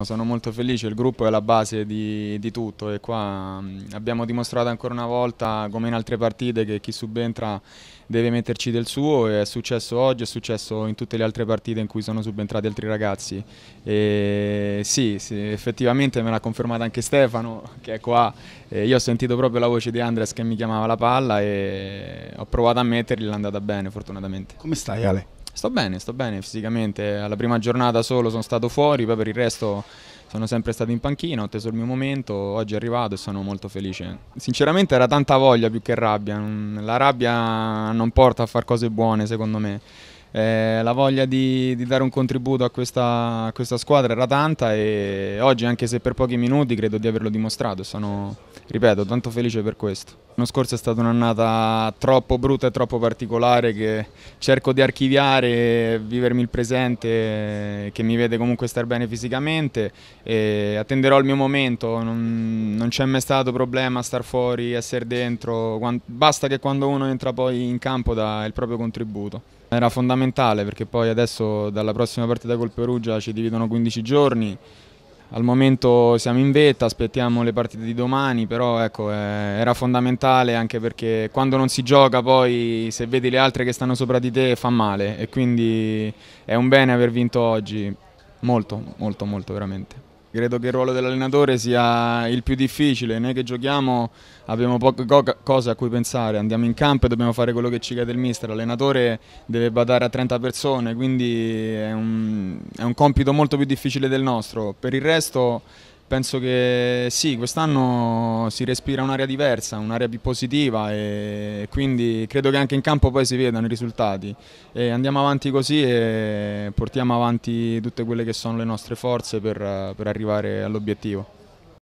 Sono molto felice, il gruppo è la base di, di, tutto e qua mm, abbiamo dimostrato ancora una volta, come in altre partite, che chi subentra deve metterci del suo e è successo oggi, è successo in tutte le altre partite in cui sono subentrati altri ragazzi. E sì, sì effettivamente me l'ha confermato anche Stefano che è qua, e io ho sentito proprio la voce di Andres che mi chiamava la palla e ho provato a mettergli, l'è andata bene fortunatamente. Come stai Ale? Sto bene, sto bene fisicamente. Alla prima giornata solo sono stato fuori, poi per il resto sono sempre stato in panchina, ho atteso il mio momento, oggi è arrivato e sono molto felice. Sinceramente era tanta voglia più che rabbia, la rabbia non porta a fare cose buone secondo me eh, la voglia di, di, dare un contributo a questa, a questa, squadra era tanta e oggi anche se per pochi minuti credo di averlo dimostrato, sono ripeto tanto felice per questo. L'anno scorso è stata un'annata troppo brutta e troppo particolare che cerco di archiviare, e vivermi il presente che mi vede comunque star bene fisicamente e attenderò il mio momento, non, non c'è mai stato problema star fuori, essere dentro, basta che quando uno entra poi in campo dà il proprio contributo. Era fondamentale fondamentale perché poi adesso dalla prossima partita col Perugia ci dividono 15 giorni, al momento siamo in vetta, aspettiamo le partite di domani, però ecco, eh, era fondamentale anche perché quando non si gioca poi se vedi le altre che stanno sopra di te fa male e quindi è un bene aver vinto oggi, molto, molto, molto veramente. Credo che il ruolo dell'allenatore sia il più difficile, noi che giochiamo abbiamo poche cose a cui pensare, andiamo in campo e dobbiamo fare quello che ci chiede il mister, l'allenatore deve badare a 30 persone, quindi è un, è un compito molto più difficile del nostro, per il resto penso che sì, quest'anno si respira un'area diversa, un'area più positiva e quindi credo che anche in campo poi si vedano i risultati. E andiamo avanti così e portiamo avanti tutte quelle che sono le nostre forze per, per arrivare all'obiettivo.